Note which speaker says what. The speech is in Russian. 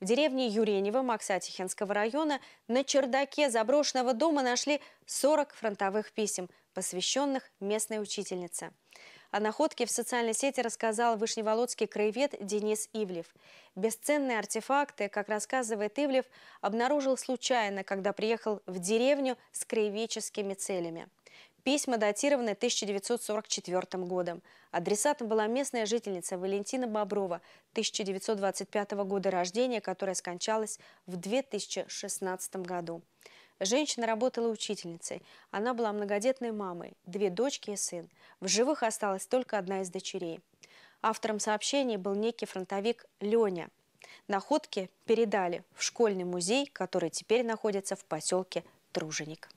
Speaker 1: В деревне Юренево Максатихинского района на чердаке заброшенного дома нашли 40 фронтовых писем, посвященных местной учительнице. О находке в социальной сети рассказал вышневолодский краевед Денис Ивлев. Бесценные артефакты, как рассказывает Ивлев, обнаружил случайно, когда приехал в деревню с краеведческими целями. Письма датированы 1944 годом. Адресатом была местная жительница Валентина Боброва, 1925 года рождения, которая скончалась в 2016 году. Женщина работала учительницей. Она была многодетной мамой, две дочки и сын. В живых осталась только одна из дочерей. Автором сообщения был некий фронтовик Леня. Находки передали в школьный музей, который теперь находится в поселке Труженик.